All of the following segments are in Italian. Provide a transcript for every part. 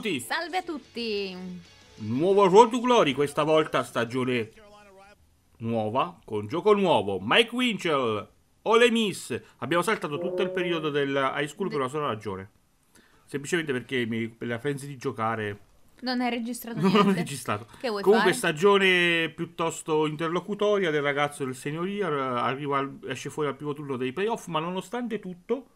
benvenuti! Salve a tutti! Nuovo Road to Glory questa volta, stagione nuova, con gioco nuovo. Mike Winchell, Ole Miss. Abbiamo saltato tutto il periodo del high school per una sola ragione. Semplicemente perché mi, per la frenzy di giocare... Non è registrato Non niente. ho registrato. Che vuoi Comunque fare? stagione piuttosto interlocutoria del ragazzo del signoria, eh, arriva, esce fuori al primo turno dei playoff, ma nonostante tutto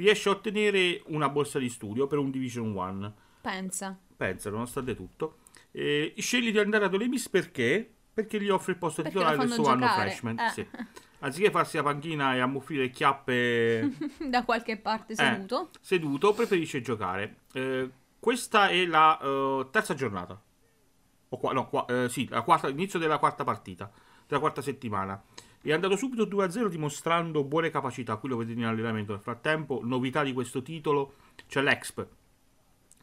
riesce a ottenere una borsa di studio per un Division 1. Pensa. Pensa, nonostante tutto. Eh, sceglie di andare ad Olemis perché? Perché gli offre il posto perché titolare del suo giocare. anno freshman. Eh. Sì. Anziché farsi la panchina e ammuffire chiappe da qualche parte eh, seduto, eh, seduto preferisce giocare. Eh, questa è la uh, terza giornata. O qua, no, qua, eh, sì, quarta, inizio della quarta partita, della quarta settimana è andato subito 2-0 dimostrando buone capacità, qui lo vedete in allenamento nel frattempo, novità di questo titolo, c'è l'Exp,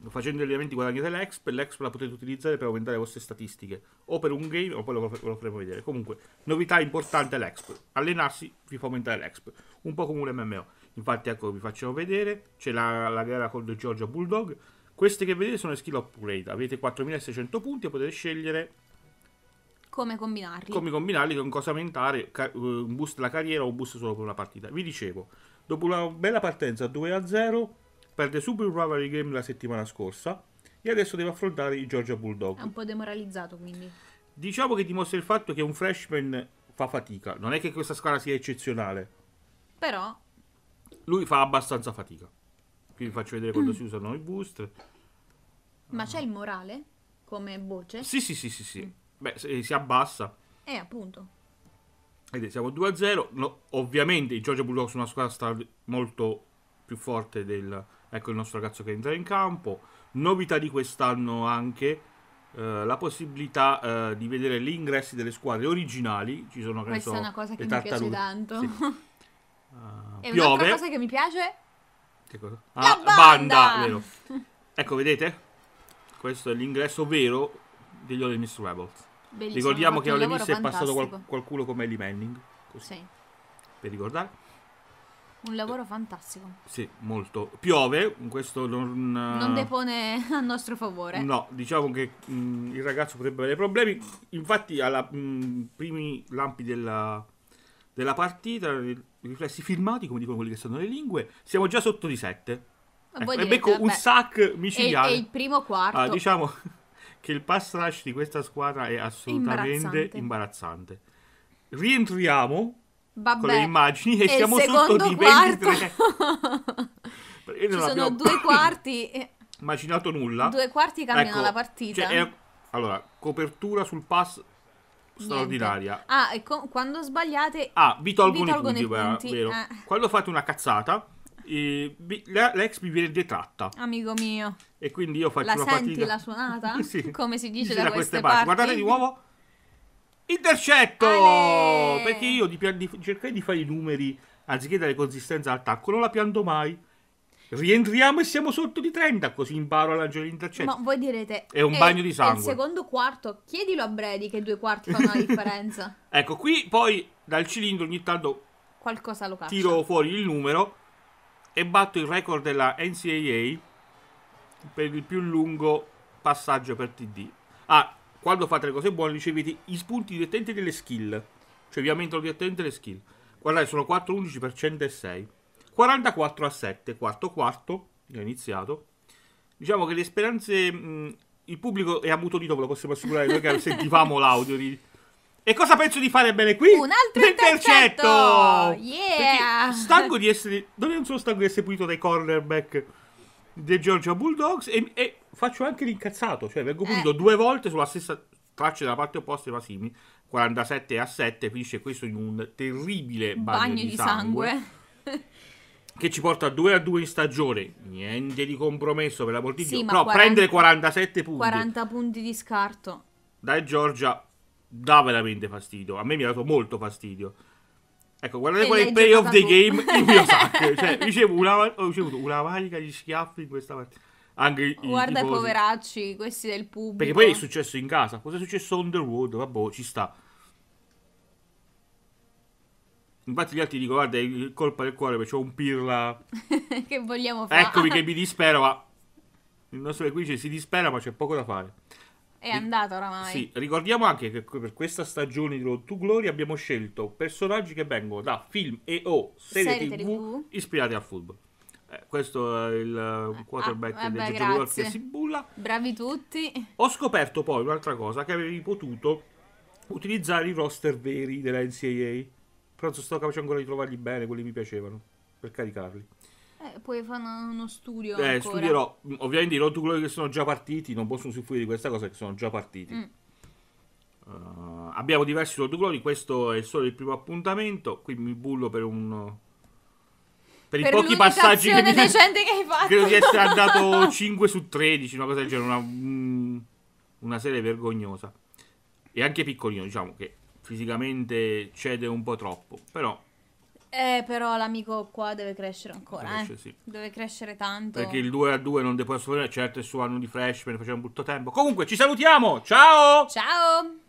facendo gli allenamenti guadagnate l'Exp, l'Exp la potete utilizzare per aumentare le vostre statistiche, o per un game o poi lo, lo faremo vedere, comunque novità importante è l'Exp, allenarsi vi fa aumentare l'Exp, un po' come un MMO, infatti ecco vi facciamo vedere, c'è la, la gara con il Georgia Bulldog, queste che vedete sono le skill upgrade, avete 4600 punti e potete scegliere come combinarli. Come combinarli, con cosa aumentare, eh, un boost della carriera o un boost solo per una partita. Vi dicevo, dopo una bella partenza 2-0, perde subito il Rivalry Game la settimana scorsa e adesso deve affrontare i Georgia Bulldog. È un po' demoralizzato quindi. Diciamo che dimostra il fatto che un freshman fa fatica. Non è che questa squadra sia eccezionale. Però... Lui fa abbastanza fatica. Qui vi faccio vedere quando mm. si usano i boost. Ma uh. c'è il morale come voce? Sì, sì, sì, sì, sì. Mm. Beh, si, abbassa. Eh, appunto. Ed siamo 2-0. No, ovviamente il Georgia Bulldogs è una squadra sta molto più forte del... Ecco il nostro ragazzo che entra in campo. Novità di quest'anno anche eh, la possibilità eh, di vedere gli ingressi delle squadre originali. Ci sono, Questa so, è una cosa che mi piace tanto. Sì. Uh, e piove. un'altra cosa che mi piace? Che cosa? Ah, banda! banda ecco, vedete? Questo è l'ingresso vero degli Ole Miss Rebels. Bellissimo, Ricordiamo che Ole Miss è passato qual- qualcuno come Eli Manning. Così, sì. Per ricordare. Un lavoro eh, fantastico. Sì, molto. Piove, questo non... Non depone a nostro favore. No, diciamo che mh, mm, il ragazzo potrebbe avere problemi. Infatti, ai mm, primi lampi della, della partita, riflessi filmati, come dicono quelli che sono le lingue, siamo già sotto di 7. Ecco, e becco un sack micidiale. È, è il primo quarto. Ah, diciamo che il pass rush di questa squadra è assolutamente imbarazzante. imbarazzante. Rientriamo Vabbè, con le immagini e, siamo sotto di 23. Ci sono due quarti. Immaginato nulla. Due quarti cambiano ecco, la cioè, partita. Cioè è, allora, copertura sul pass straordinaria. Niente. Ah, e co- quando sbagliate... Ah, vi tolgono, vi tolgono i punti. I punti. vero. Eh. Quando fate una cazzata eh, l'ex mi viene detratta. Amico mio. E quindi io faccio la una senti fatica. la suonata? sì. Come si dice, dice da, da, queste, queste parti. parti. Guardate di nuovo. Intercetto! Ale! Perché io di, di, cercai di fare i numeri anziché dare consistenza all'attacco, non la pianto mai. Rientriamo e siamo sotto di 30, così imparo a lanciare l'intercetto. Ma voi direte: È un è, bagno di sangue. Il secondo quarto, chiedilo a Brady che due quarti fanno la differenza. ecco, qui poi dal cilindro ogni tanto qualcosa lo caccia. Tiro fuori il numero e batto il record della NCAA per il più lungo passaggio per TD. Ah, quando fate le cose buone ricevete i spunti direttamente delle skill. Cioè vi aumentano direttamente le skill. Guardate, sono 4-11 per 106. 44 a 7, quarto quarto, è iniziato. Diciamo che le speranze... Mh, il pubblico è ammutolito, ve lo possiamo assicurare, perché sentivamo l'audio di e cosa penso di fare bene qui? Un altro intercetto! Yeah! Perché stanco di essere... Non sono stanco di essere pulito dai cornerback del Georgia Bulldogs e, e faccio anche l'incazzato. Cioè, vengo pulito eh. due volte sulla stessa traccia della parte opposta dei Vasimi. 47 a 7 finisce questo in un terribile bagno, bagno di, sangue. sangue. che ci porta 2 a 2 in stagione. Niente di compromesso per la di sì, Dio. 40, prendere 47 punti. 40 punti di scarto. Dai Giorgia dà veramente fastidio. A me mi ha dato molto fastidio. Ecco, guardate e qual è il payoff dei game in mio sacco. Cioè, ricevo una, ho ricevuto una valica di schiaffi in questa mattina. Anche Guarda i, i poveracci, questi del pubblico. Perché poi è successo in casa. Cosa è successo on the road? Vabbè, ci sta. Infatti gli altri dicono, guarda, è colpa del cuore perché ho un pirla. che vogliamo fare? Eccomi che mi dispero, ma... Il nostro qui si dispera, ma c'è poco da fare. È andata oramai. Sì, ricordiamo anche che per questa stagione di Road to Glory abbiamo scelto personaggi che vengono da film e o serie, serie TV, TV, ispirati al football. Eh, questo è il quarterback ah, ah vabbè, del World che si bulla. Bravi tutti. Ho scoperto poi un'altra cosa che avevi potuto utilizzare i roster veri della NCAA. Però non sto capace ancora di trovarli bene, quelli mi piacevano per caricarli. Eh, poi fanno uno studio. Eh, ancora. studierò. Mm, ovviamente i rotocoli che sono già partiti non possono usufruire di questa cosa che sono già partiti. Mm. Uh, abbiamo diversi rotocoli. Questo è solo il primo appuntamento. Qui mi bullo per un. Per, per i pochi passaggi che, mi... che hai fatto. Credo di essere andato 5 su 13, una cosa del genere. Una, mm, una serie vergognosa. E anche piccolino, diciamo che fisicamente cede un po' troppo. Però eh, però l'amico qua deve crescere ancora, Cresce, eh. sì. Deve crescere tanto. Perché il 2 a 2 non devo assolutamente, certo, è suo anno di freshman, facciamo brutto tempo. Comunque, ci salutiamo! Ciao! Ciao!